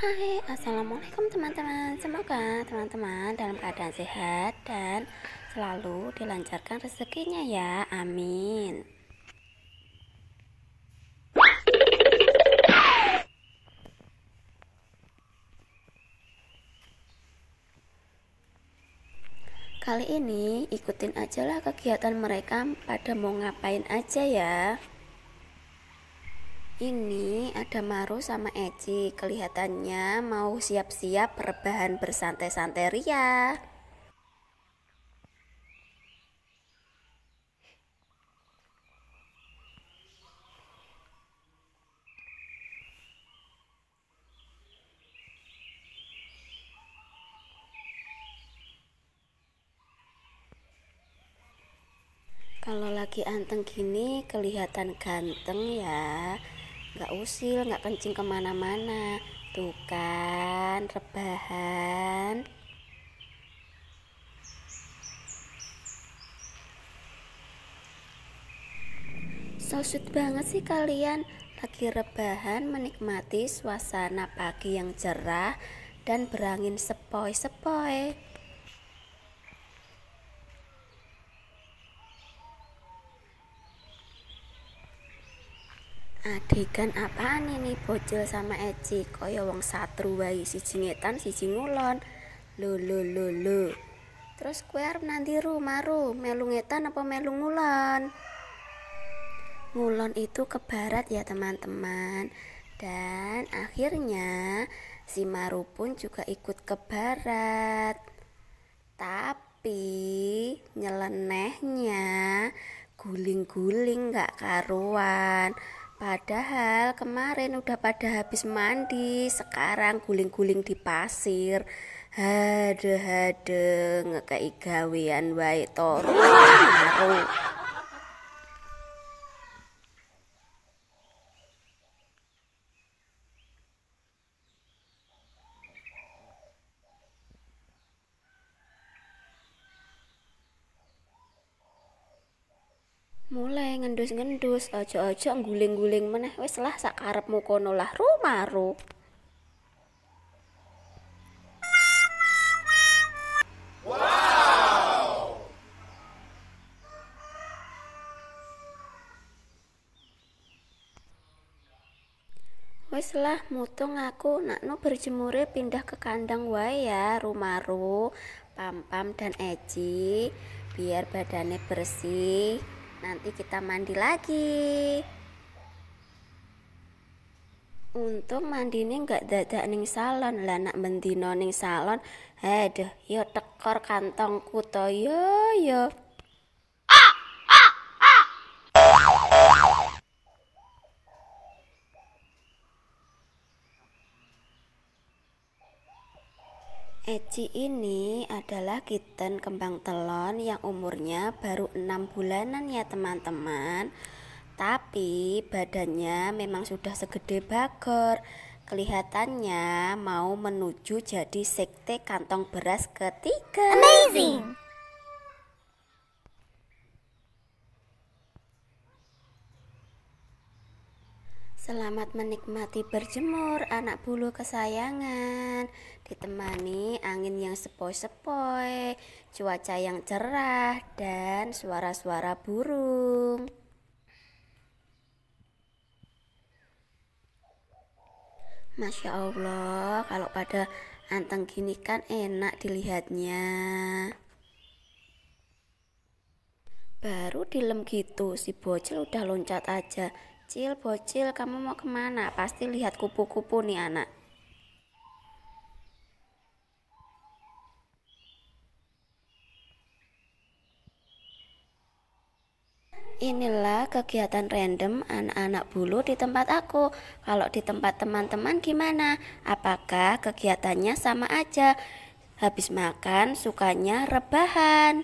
Hai, assalamualaikum teman-teman. Semoga teman-teman dalam keadaan sehat dan selalu dilancarkan rezekinya ya. Amin. Kali ini ikutin aja lah kegiatan mereka pada mau ngapain aja ya. Ini ada Maru sama Eci, kelihatannya mau siap-siap rebahan bersantai-santai ria. Kalau lagi anteng gini kelihatan ganteng ya nggak usil nggak kencing kemana-mana tuh kan rebahan so sweet banget sih kalian lagi rebahan menikmati suasana pagi yang cerah dan berangin sepoi-sepoi. Adegan apaan ini Bocil sama Eci kaya wong satru wae siji ngetan siji ngulon. lu lu lu lu Terus kue nanti rumah melu ngetan apa melungulon? ngulon? Ngulon itu ke barat ya teman-teman. Dan akhirnya si Maru pun juga ikut ke barat. Tapi nyelenehnya guling-guling gak karuan. Padahal kemarin udah pada habis mandi, sekarang guling-guling di pasir. Hade-hade ngekei gawean wae toro. mulai ngendus-ngendus aja-aja guling-guling meneh wis lah sak karepmu kono lah rumaru wow. lah mutung aku nakno berjemure pindah ke kandang wae ya rumaru Pam Pam dan Eci biar badannya bersih nanti kita mandi lagi untung ini nggak dadak ning salon lah nak mendino ning salon aduh yuk tekor kantongku toyo yo yo Eci ini adalah kitten kembang telon yang umurnya baru enam bulanan ya teman-teman Tapi badannya memang sudah segede bakar. Kelihatannya mau menuju jadi sekte kantong beras ketiga Amazing! Selamat menikmati berjemur anak bulu kesayangan Ditemani angin yang sepoi-sepoi Cuaca yang cerah dan suara-suara burung Masya Allah kalau pada anteng gini kan enak dilihatnya Baru dilem gitu si bocil udah loncat aja Cil, bocil, kamu mau kemana? Pasti lihat kupu-kupu nih anak. Inilah kegiatan random anak-anak bulu di tempat aku. Kalau di tempat teman-teman gimana? Apakah kegiatannya sama aja? Habis makan sukanya rebahan.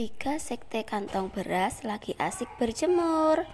Tiga sekte kantong beras lagi asik berjemur.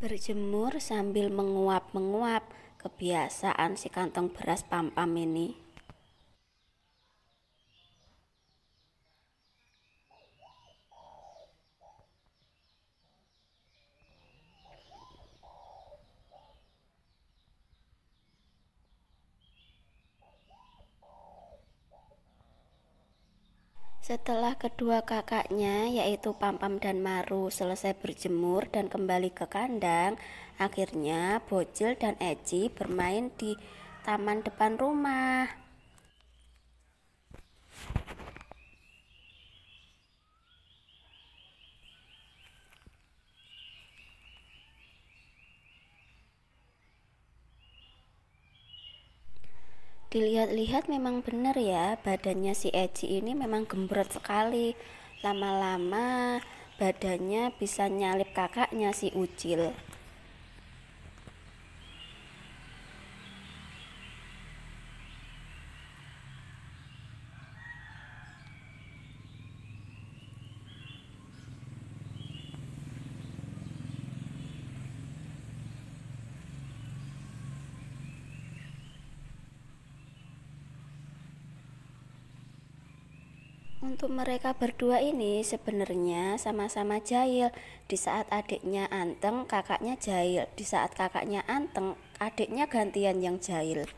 Berjemur sambil menguap-menguap, kebiasaan si kantong beras pam-pam ini. Setelah kedua kakaknya, yaitu Pampam dan Maru, selesai berjemur dan kembali ke kandang, akhirnya Bocil dan Eci bermain di taman depan rumah. Dilihat-lihat memang benar ya, badannya si Eci ini memang gembrot sekali. Lama-lama badannya bisa nyalip kakaknya si Ucil. Untuk mereka berdua ini sebenarnya sama-sama jahil. Di saat adiknya anteng, kakaknya jahil. Di saat kakaknya anteng, adiknya gantian yang jahil.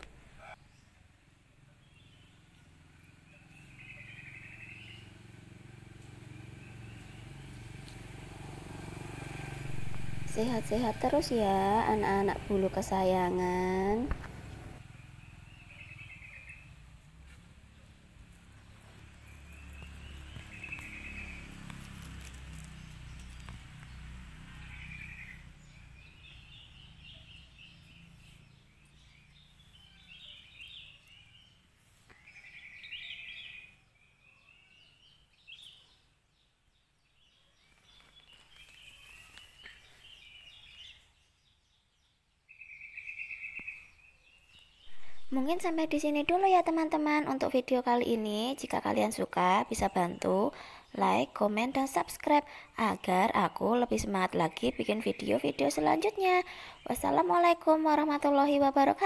Sehat-sehat terus ya anak-anak bulu kesayangan. Mungkin sampai di sini dulu ya teman-teman untuk video kali ini. Jika kalian suka bisa bantu like, komen, dan subscribe agar aku lebih semangat lagi bikin video-video selanjutnya. Wassalamualaikum warahmatullahi wabarakatuh.